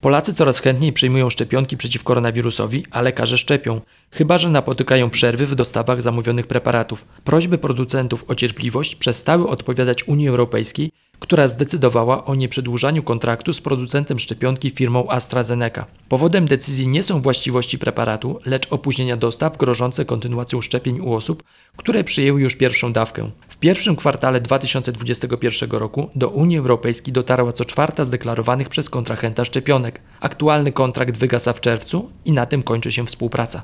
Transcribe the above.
Polacy coraz chętniej przyjmują szczepionki przeciw koronawirusowi, a lekarze szczepią, chyba że napotykają przerwy w dostawach zamówionych preparatów. Prośby producentów o cierpliwość przestały odpowiadać Unii Europejskiej, która zdecydowała o nieprzedłużaniu kontraktu z producentem szczepionki firmą AstraZeneca. Powodem decyzji nie są właściwości preparatu, lecz opóźnienia dostaw grożące kontynuacją szczepień u osób, które przyjęły już pierwszą dawkę pierwszym kwartale 2021 roku do Unii Europejskiej dotarła co czwarta zdeklarowanych przez kontrahenta szczepionek. Aktualny kontrakt wygasa w czerwcu i na tym kończy się współpraca.